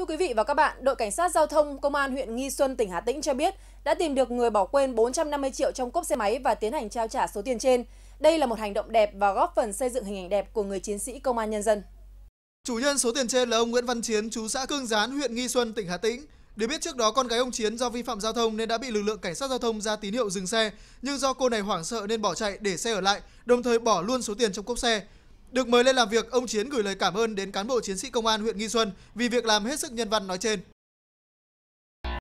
Thưa quý vị và các bạn, đội cảnh sát giao thông công an huyện Nghi Xuân tỉnh Hà Tĩnh cho biết đã tìm được người bỏ quên 450 triệu trong cốp xe máy và tiến hành trao trả số tiền trên. Đây là một hành động đẹp và góp phần xây dựng hình ảnh đẹp của người chiến sĩ công an nhân dân. Chủ nhân số tiền trên là ông Nguyễn Văn Chiến, chú xã Cương Gián, huyện Nghi Xuân, tỉnh Hà Tĩnh. Để biết trước đó con gái ông Chiến do vi phạm giao thông nên đã bị lực lượng cảnh sát giao thông ra tín hiệu dừng xe, nhưng do cô này hoảng sợ nên bỏ chạy để xe ở lại, đồng thời bỏ luôn số tiền trong cốp xe. Được mời lên làm việc, ông Chiến gửi lời cảm ơn đến cán bộ chiến sĩ công an huyện Nghi Xuân vì việc làm hết sức nhân văn nói trên.